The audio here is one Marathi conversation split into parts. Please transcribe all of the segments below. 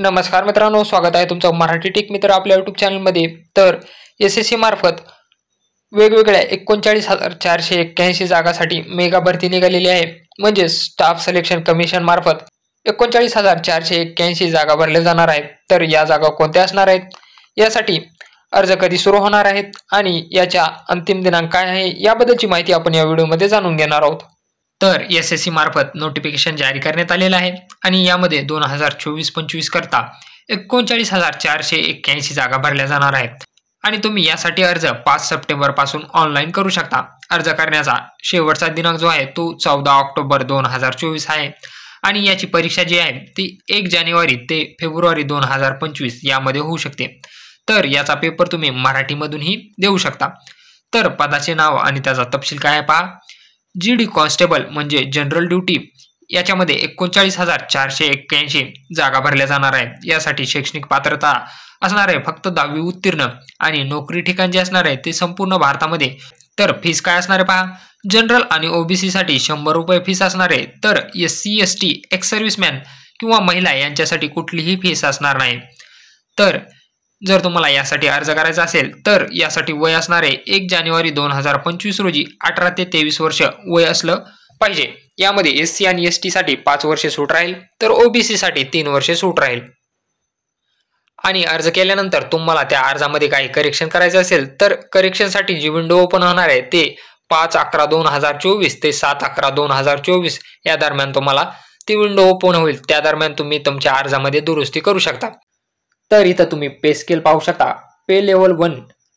नमस्कार मित्रांनो स्वागत आहे तुमचं मराठी टेक मित्र आपल्या यूट्यूब चॅनलमध्ये तर एस एस सी मार्फत वेगवेगळ्या एकोणचाळीस हजार चारशे एक्क्याऐंशी जागासाठी मेगा भरती निघालेली आहे म्हणजेच स्टाफ सिलेक्शन कमिशन मार्फत एकोणचाळीस हजार चारशे एक्क्याऐंशी जागा भरल्या जाणार आहेत तर या जागा कोणत्या असणार आहेत यासाठी अर्ज कधी सुरू होणार आहेत आणि याच्या अंतिम दिनांक काय आहे याबद्दलची माहिती आपण या व्हिडिओमध्ये जाणून घेणार आहोत तर एस एस सी मार्फत नोटिफिकेशन जारी करण्यात आलेलं आहे आणि यामध्ये दोन हजार चोवीस पंचवीस करता एकोणचाळीस हजार चारशे एक्क्याऐंशी जागा भरल्या जाणार आहेत आणि तुम्ही यासाठी अर्ज पाच पासून ऑनलाईन करू शकता अर्ज करण्याचा शेवटचा दिनांक जो आहे तो चौदा ऑक्टोबर दोन हजार चोवीस आहे आणि याची परीक्षा जी आहे ती एक जानेवारी ते फेब्रुवारी दोन हजार पंचवीस यामध्ये होऊ शकते तर याचा पेपर तुम्ही मराठीमधूनही देऊ शकता तर पदाचे नाव आणि त्याचा तपशील काय आहे पहा जी डी कॉन्स्टेबल म्हणजे जनरल ड्युटी याच्यामध्ये एकोणचाळीस हजार चारशे एक्क्याऐंशी जागा भरल्या जाणार आहे यासाठी शैक्षणिक पात्रता असणार आहे फक्त दहावी उत्तीर्ण आणि नोकरी ठिकाण जे असणार आहे ते संपूर्ण भारतामध्ये तर फीस काय असणार आहे पहा जनरल आणि ओबीसीसाठी शंभर रुपये फीस असणार आहे तर S C S T ex serviceman किंवा महिला यांच्यासाठी कुठलीही फीस असणार नाही तर जर तुम्हाला यासाठी अर्ज करायचा असेल तर यासाठी वय असणारे एक जानेवारी दोन हजार पंचवीस रोजी अठरा ते तेवीस वर्ष वय असलं पाहिजे यामध्ये एस सी आणि एस टी साठी पाच वर्षे सूट राहील तर ओबीसी साठी तीन वर्षे सूट राहील आणि अर्ज केल्यानंतर तुम्हाला त्या अर्जामध्ये काही करेक्शन करायचं असेल तर करेक्शनसाठी जी विंडो ओपन होणार आहे ते पाच अकरा दोन हजार चोवीस ते सात अकरा दोन हजार चोवीस या दरम्यान तुम्हाला ती विंडो ओपन होईल त्या दरम्यान तुम्ही तुमच्या अर्जामध्ये दुरुस्ती करू शकता तर इथं तुम्ही पे स्केल पाहू शकता पे लेवल वन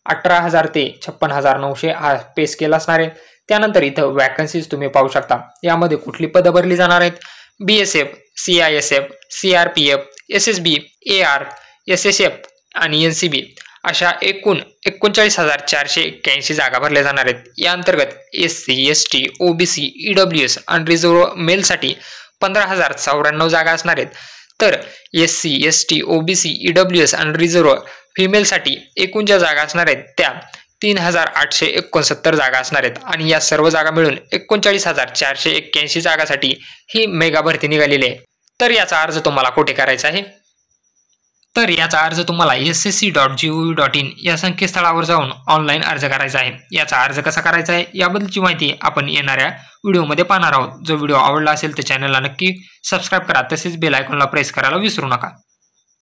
अठरा हजार ते छप्पन हजार नऊशे हा पे स्केल असणार आहे त्यानंतर इथं वॅकन्सीज तुम्ही पाहू शकता यामध्ये कुठली पदं भरली जाणार आहेत B S F C I S F C R P F S S B A R S S F आणि एन सी बी अशा एकूण एकोणचाळीस हजार चारशे एक्क्याऐंशी जागा भरल्या जाणार आहेत या अंतर्गत S C S T O B C E W S आणि रिझर्व्ह मेलसाठी पंधरा हजार चौऱ्याण्णव जागा असणार आहेत तर S C S T OBC EW S आणि रिझर्व फिमेलसाठी एकूण ज्या जागा असणार आहेत त्या तीन हजार आठशे एकोणसत्तर जागा असणार आहेत आणि या सर्व जागा मिळून एकोणचाळीस हजार चारशे एक्क्याऐंशी जागासाठी ही मेगा भरती निघालेली आहे तर याचा अर्ज तुम्हाला कुठे करायचा आहे तर याचा अर्ज तुम्हाला S S C dot G O V dot in या संकेतस्थळावर जाऊन ऑनलाईन अर्ज करायचा आहे याचा अर्ज कसा करायचा आहे याबद्दलची माहिती आपण येणाऱ्या व्हिडिओमध्ये पाहणार आहोत जो व्हिडिओ आवडला असेल तर चॅनलला नक्की सबस्क्राईब करा तसेच बेल आयकॉनला प्रेस करायला विसरू नका